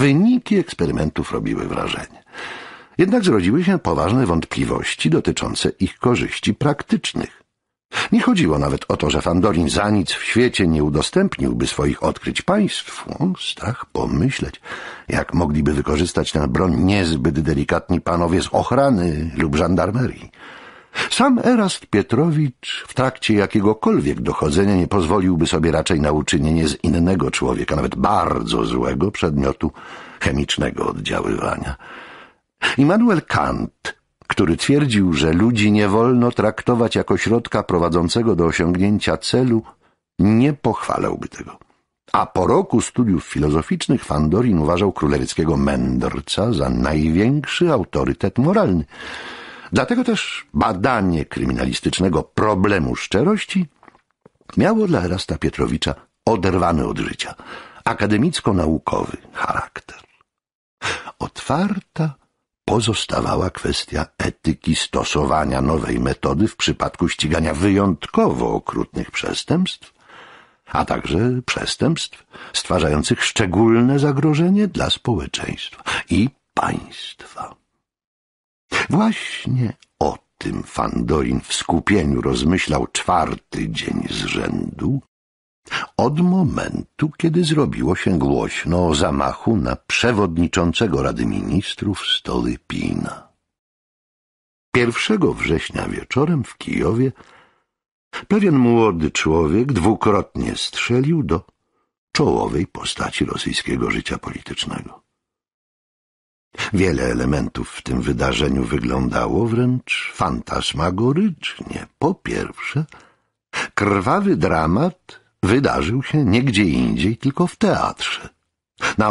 Wyniki eksperymentów robiły wrażenie. Jednak zrodziły się poważne wątpliwości dotyczące ich korzyści praktycznych. Nie chodziło nawet o to, że Fandorin za nic w świecie nie udostępniłby swoich odkryć państwu. O, strach pomyśleć, jak mogliby wykorzystać tę broń niezbyt delikatni panowie z ochrany lub żandarmerii. Sam Erast Pietrowicz w trakcie jakiegokolwiek dochodzenia nie pozwoliłby sobie raczej na uczynienie z innego człowieka, nawet bardzo złego przedmiotu chemicznego oddziaływania. Immanuel Kant, który twierdził, że ludzi nie wolno traktować jako środka prowadzącego do osiągnięcia celu, nie pochwalałby tego. A po roku studiów filozoficznych Fandorin uważał królewickiego mędrca za największy autorytet moralny. Dlatego też badanie kryminalistycznego problemu szczerości miało dla Erasta Pietrowicza oderwany od życia, akademicko-naukowy charakter. Otwarta pozostawała kwestia etyki stosowania nowej metody w przypadku ścigania wyjątkowo okrutnych przestępstw, a także przestępstw stwarzających szczególne zagrożenie dla społeczeństwa i państwa. Właśnie o tym Fandorin w skupieniu rozmyślał czwarty dzień z rzędu, od momentu, kiedy zrobiło się głośno o zamachu na przewodniczącego Rady Ministrów Stolypina. 1 września wieczorem w Kijowie pewien młody człowiek dwukrotnie strzelił do czołowej postaci rosyjskiego życia politycznego. Wiele elementów w tym wydarzeniu wyglądało wręcz fantasmagorycznie. Po pierwsze, krwawy dramat wydarzył się nie gdzie indziej, tylko w teatrze. Na